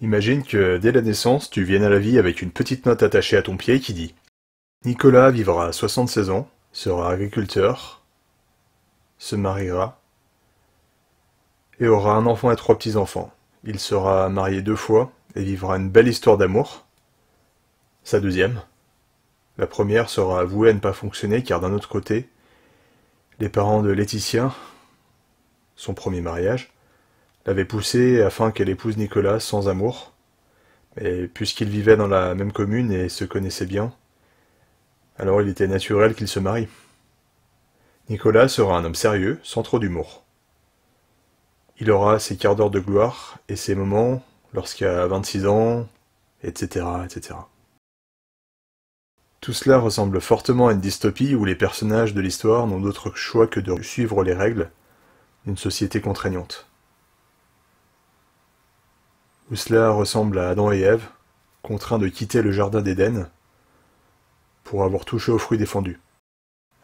Imagine que, dès la naissance, tu viennes à la vie avec une petite note attachée à ton pied qui dit Nicolas vivra 76 ans, sera agriculteur, se mariera et aura un enfant et trois petits-enfants. Il sera marié deux fois et vivra une belle histoire d'amour. Sa deuxième. La première sera avouée à ne pas fonctionner car d'un autre côté, les parents de Laetitia, son premier mariage, l'avait poussé afin qu'elle épouse Nicolas sans amour. mais puisqu'ils vivaient dans la même commune et se connaissaient bien, alors il était naturel qu'ils se marient. Nicolas sera un homme sérieux, sans trop d'humour. Il aura ses quarts d'heure de gloire et ses moments lorsqu'il lorsqu'à 26 ans, etc., etc. Tout cela ressemble fortement à une dystopie où les personnages de l'histoire n'ont d'autre choix que de suivre les règles d'une société contraignante où cela ressemble à Adam et Ève, contraints de quitter le jardin d'Éden pour avoir touché aux fruits défendus.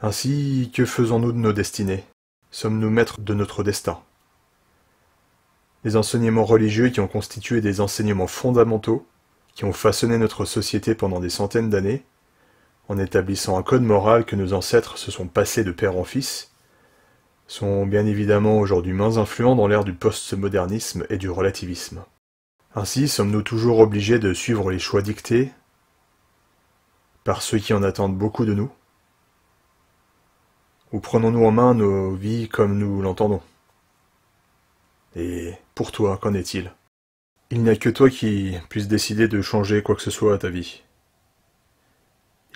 Ainsi, que faisons-nous de nos destinées Sommes-nous maîtres de notre destin Les enseignements religieux qui ont constitué des enseignements fondamentaux, qui ont façonné notre société pendant des centaines d'années, en établissant un code moral que nos ancêtres se sont passés de père en fils, sont bien évidemment aujourd'hui moins influents dans l'ère du postmodernisme et du relativisme. Ainsi sommes-nous toujours obligés de suivre les choix dictés par ceux qui en attendent beaucoup de nous Ou prenons-nous en main nos vies comme nous l'entendons Et pour toi, qu'en est-il Il, n'y a que toi qui puisses décider de changer quoi que ce soit à ta vie.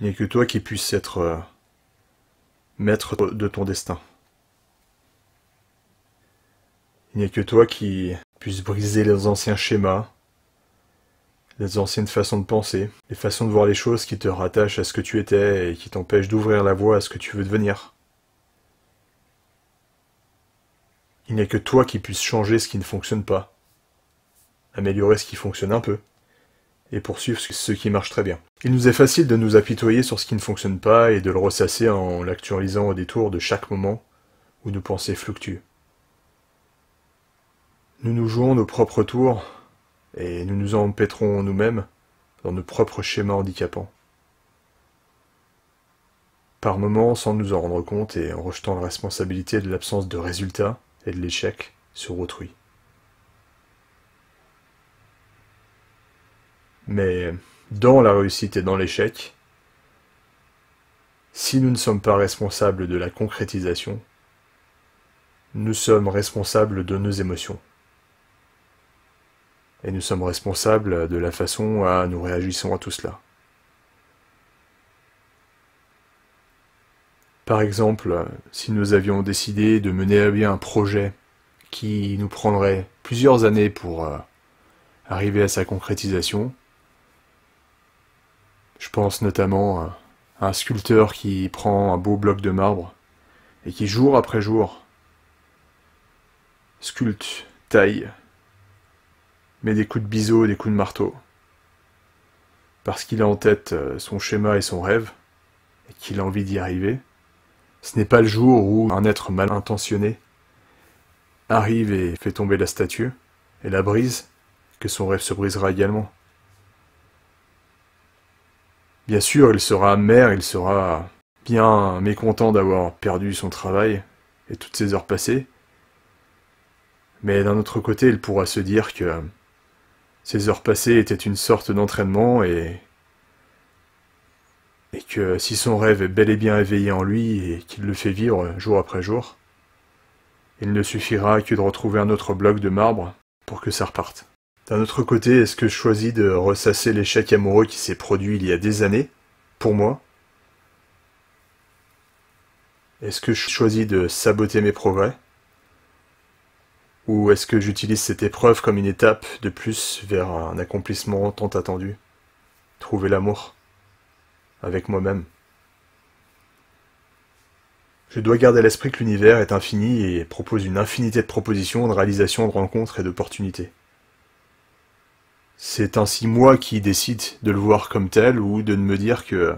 Il n'y a que toi qui puisses être euh, maître de ton destin. Il n'y a que toi qui puisse briser les anciens schémas, les anciennes façons de penser, les façons de voir les choses qui te rattachent à ce que tu étais et qui t'empêchent d'ouvrir la voie à ce que tu veux devenir. Il n'y a que toi qui puisses changer ce qui ne fonctionne pas, améliorer ce qui fonctionne un peu, et poursuivre ce qui marche très bien. Il nous est facile de nous apitoyer sur ce qui ne fonctionne pas et de le ressasser en l'actualisant au détour de chaque moment où nos pensées fluctuent. Nous nous jouons nos propres tours, et nous nous empêtrons nous-mêmes dans nos propres schémas handicapants. Par moments, sans nous en rendre compte et en rejetant la responsabilité de l'absence de résultats et de l'échec sur autrui. Mais dans la réussite et dans l'échec, si nous ne sommes pas responsables de la concrétisation, nous sommes responsables de nos émotions et nous sommes responsables de la façon à nous réagissons à tout cela. Par exemple, si nous avions décidé de mener à bien un projet qui nous prendrait plusieurs années pour euh, arriver à sa concrétisation, je pense notamment à un sculpteur qui prend un beau bloc de marbre et qui jour après jour sculpte, taille, mais des coups de biseau et des coups de marteau. Parce qu'il a en tête euh, son schéma et son rêve, et qu'il a envie d'y arriver, ce n'est pas le jour où un être mal intentionné arrive et fait tomber la statue, et la brise, que son rêve se brisera également. Bien sûr, il sera amer, il sera bien mécontent d'avoir perdu son travail et toutes ses heures passées, mais d'un autre côté, il pourra se dire que ces heures passées étaient une sorte d'entraînement et et que si son rêve est bel et bien éveillé en lui et qu'il le fait vivre jour après jour, il ne suffira que de retrouver un autre bloc de marbre pour que ça reparte. D'un autre côté, est-ce que je choisis de ressasser l'échec amoureux qui s'est produit il y a des années, pour moi Est-ce que je choisis de saboter mes progrès ou est-ce que j'utilise cette épreuve comme une étape de plus vers un accomplissement tant attendu Trouver l'amour avec moi-même. Je dois garder à l'esprit que l'univers est infini et propose une infinité de propositions, de réalisations, de rencontres et d'opportunités. C'est ainsi moi qui décide de le voir comme tel ou de me dire que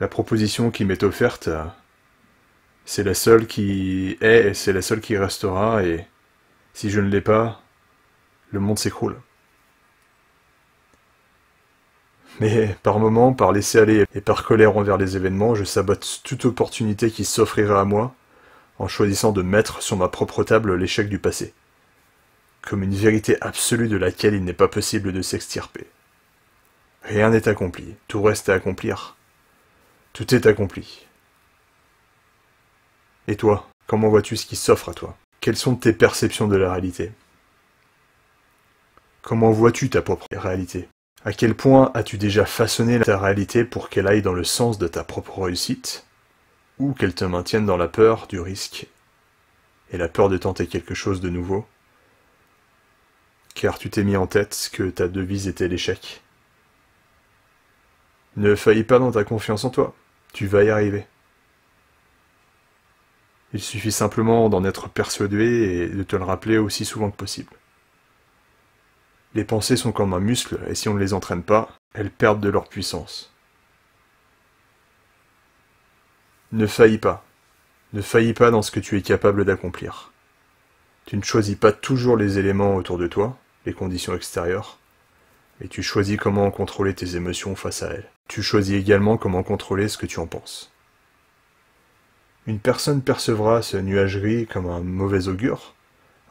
la proposition qui m'est offerte, c'est la seule qui est et c'est la seule qui restera et si je ne l'ai pas, le monde s'écroule. Mais par moments, par laisser-aller et par colère envers les événements, je sabote toute opportunité qui s'offrirait à moi en choisissant de mettre sur ma propre table l'échec du passé, comme une vérité absolue de laquelle il n'est pas possible de s'extirper. Rien n'est accompli, tout reste à accomplir. Tout est accompli. Et toi, comment vois-tu ce qui s'offre à toi quelles sont tes perceptions de la réalité Comment vois-tu ta propre réalité À quel point as-tu déjà façonné ta réalité pour qu'elle aille dans le sens de ta propre réussite Ou qu'elle te maintienne dans la peur du risque et la peur de tenter quelque chose de nouveau Car tu t'es mis en tête que ta devise était l'échec. Ne faillis pas dans ta confiance en toi, tu vas y arriver. Il suffit simplement d'en être persuadé et de te le rappeler aussi souvent que possible. Les pensées sont comme un muscle et si on ne les entraîne pas, elles perdent de leur puissance. Ne faillis pas. Ne faillis pas dans ce que tu es capable d'accomplir. Tu ne choisis pas toujours les éléments autour de toi, les conditions extérieures, mais tu choisis comment contrôler tes émotions face à elles. Tu choisis également comment contrôler ce que tu en penses. Une personne percevra ce nuage gris comme un mauvais augure,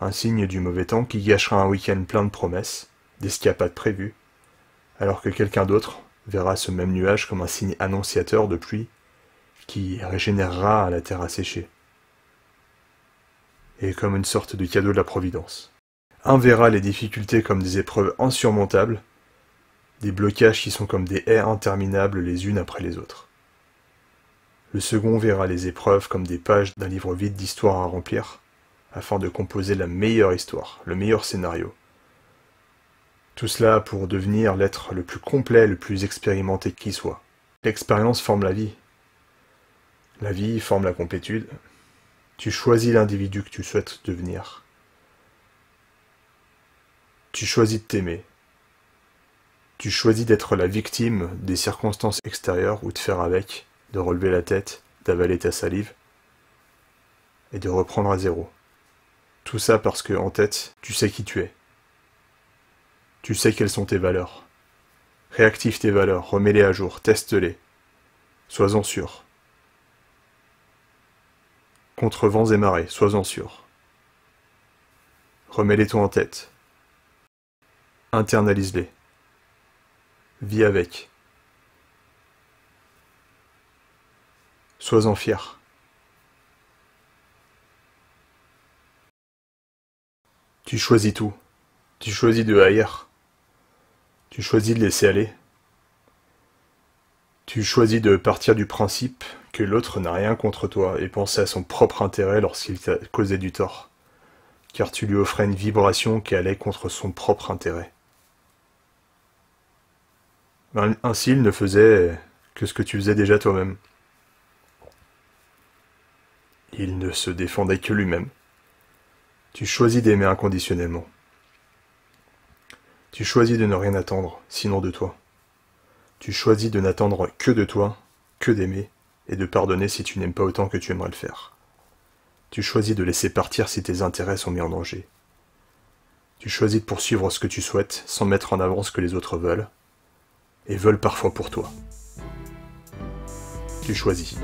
un signe du mauvais temps qui gâchera un week-end plein de promesses, d'escapades prévues, alors que quelqu'un d'autre verra ce même nuage comme un signe annonciateur de pluie qui régénérera la terre asséchée. Et comme une sorte de cadeau de la Providence. Un verra les difficultés comme des épreuves insurmontables, des blocages qui sont comme des haies interminables les unes après les autres. Le second verra les épreuves comme des pages d'un livre vide d'histoire à remplir, afin de composer la meilleure histoire, le meilleur scénario. Tout cela pour devenir l'être le plus complet, le plus expérimenté qui soit. L'expérience forme la vie. La vie forme la complétude. Tu choisis l'individu que tu souhaites devenir. Tu choisis de t'aimer. Tu choisis d'être la victime des circonstances extérieures ou de faire avec de relever la tête, d'avaler ta salive et de reprendre à zéro. Tout ça parce que, en tête, tu sais qui tu es. Tu sais quelles sont tes valeurs. Réactive tes valeurs, remets-les à jour, teste-les. Sois-en sûr. Contre vents et marées, sois-en sûr. Remets-les-toi en tête. Internalise-les. Vis avec. sois-en fier. Tu choisis tout. Tu choisis de haïr. Tu choisis de laisser aller. Tu choisis de partir du principe que l'autre n'a rien contre toi et penser à son propre intérêt lorsqu'il t'a causé du tort, car tu lui offrais une vibration qui allait contre son propre intérêt. Ainsi, il ne faisait que ce que tu faisais déjà toi-même. Il ne se défendait que lui-même. Tu choisis d'aimer inconditionnellement. Tu choisis de ne rien attendre, sinon de toi. Tu choisis de n'attendre que de toi, que d'aimer, et de pardonner si tu n'aimes pas autant que tu aimerais le faire. Tu choisis de laisser partir si tes intérêts sont mis en danger. Tu choisis de poursuivre ce que tu souhaites sans mettre en avant ce que les autres veulent, et veulent parfois pour toi. Tu choisis.